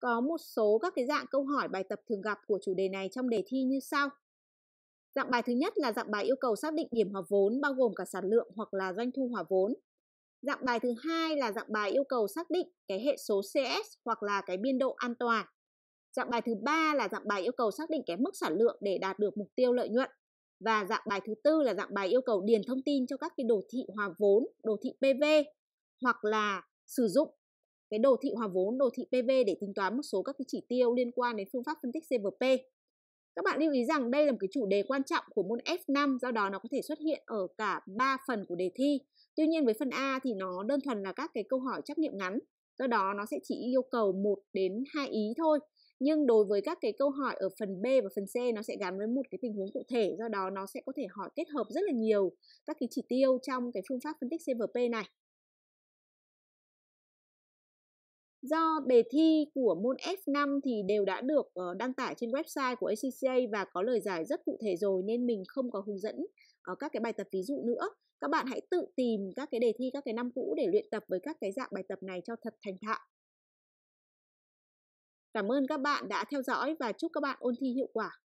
Có một số các cái dạng câu hỏi bài tập thường gặp của chủ đề này trong đề thi như sau. Dạng bài thứ nhất là dạng bài yêu cầu xác định điểm hòa vốn bao gồm cả sản lượng hoặc là doanh thu hòa vốn. Dạng bài thứ hai là dạng bài yêu cầu xác định cái hệ số CS hoặc là cái biên độ an toàn. Dạng bài thứ ba là dạng bài yêu cầu xác định cái mức sản lượng để đạt được mục tiêu lợi nhuận. Và dạng bài thứ tư là dạng bài yêu cầu điền thông tin cho các cái đồ thị hòa vốn, đồ thị PV hoặc là sử dụng cái đồ thị hòa vốn, đồ thị PV để tính toán một số các cái chỉ tiêu liên quan đến phương pháp phân tích CVP. Các bạn lưu ý rằng đây là một cái chủ đề quan trọng của môn F5, do đó nó có thể xuất hiện ở cả 3 phần của đề thi. Tuy nhiên với phần A thì nó đơn thuần là các cái câu hỏi trắc nghiệm ngắn, do đó nó sẽ chỉ yêu cầu 1 đến 2 ý thôi. Nhưng đối với các cái câu hỏi ở phần B và phần C nó sẽ gắn với một cái tình huống cụ thể, do đó nó sẽ có thể hỏi kết hợp rất là nhiều các cái chỉ tiêu trong cái phương pháp phân tích CVP này. do đề thi của môn F5 thì đều đã được ờ, đăng tải trên website của ACCA và có lời giải rất cụ thể rồi nên mình không có hướng dẫn ờ, các cái bài tập ví dụ nữa. Các bạn hãy tự tìm các cái đề thi các cái năm cũ để luyện tập với các cái dạng bài tập này cho thật thành thạo. Cảm ơn các bạn đã theo dõi và chúc các bạn ôn thi hiệu quả.